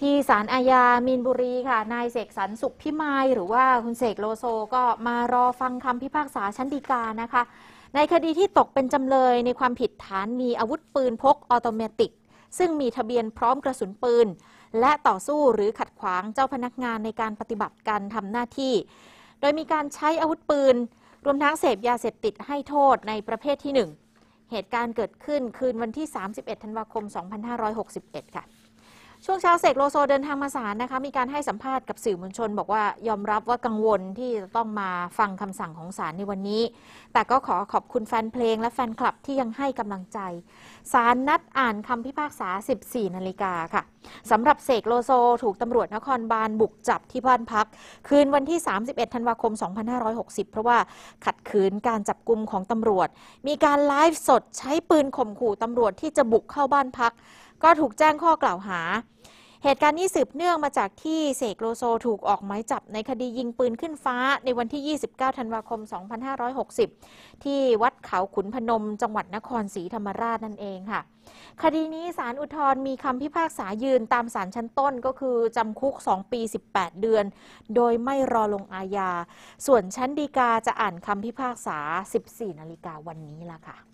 ที่ศาลอาญามีนบุรีค่ะ นายเสกสรรสุขพิมายหรือว่าคุณเสกโลโซก็มารอฟังคำพิพากษาชั้นฎีกานะคะ ในคดีที่ตกเป็นจำเลยในความผิดฐานมีอาวุธปืนพกออโตเมติก ซึ่งมีทะเบียนพร้อมกระสุนปืน และต่อสู้หรือขัดขวางเจ้าพนักงานในการปฏิบัติการทำหน้าที่ โดยมีการใช้อาวุธปืน รวมทั้งเสพยาเสพติดให้โทษในประเภทที่ 1 เหตุการณ์เกิดขึ้นคืนวันที่ 31 ธันวาคม 2561 ค่ะช่วงเช้าเสกโลโซเดินทางมาศาลนะคะ มีการให้สัมภาษณ์กับสื่อมวลชน บอกว่ายอมรับว่ากังวลที่จะต้องมาฟังคำสั่งของศาลในวันนี้ แต่ก็ขอขอบคุณแฟนเพลงและแฟนคลับที่ยังให้กำลังใจ ศาลนัดอ่านคำพิพากษา 14นาฬิกาค่ะสำหรับเสกโลโซถูกตำรวจนครบาลบุกจับที่บ้านพัก คืนวันที่ 31ธันวาคม2560เพราะว่าขัดขืนการจับกลุมของตำรวจ มีการไลฟ์สดใช้ปืนข่มขู่ตำรวจที่จะบุกเข้าบ้านพัก ก็ถูกแจ้งข้อกล่าวหาเหตุการณ์นี้สืบเนื่องมาจากที่เสกโลโซถูกออกหมายจับในคดียิงปืนขึ้นฟ้าในวันที่ 29 ธันวาคม 2560 ที่วัดเขาขุนพนม จังหวัดนครศรีธรรมราชนั่นเองค่ะ คดีนี้สารอุทธร์มีคำพิพากษายืนตามสารชั้นต้นก็คือ จำคุก 2 ปี 18 เดือน โดยไม่รอลงอาญา ส่วนชั้นฎีกาจะอ่านคำพิพากษา 14 นาฬิกาวันนี้ล่ะค่ะ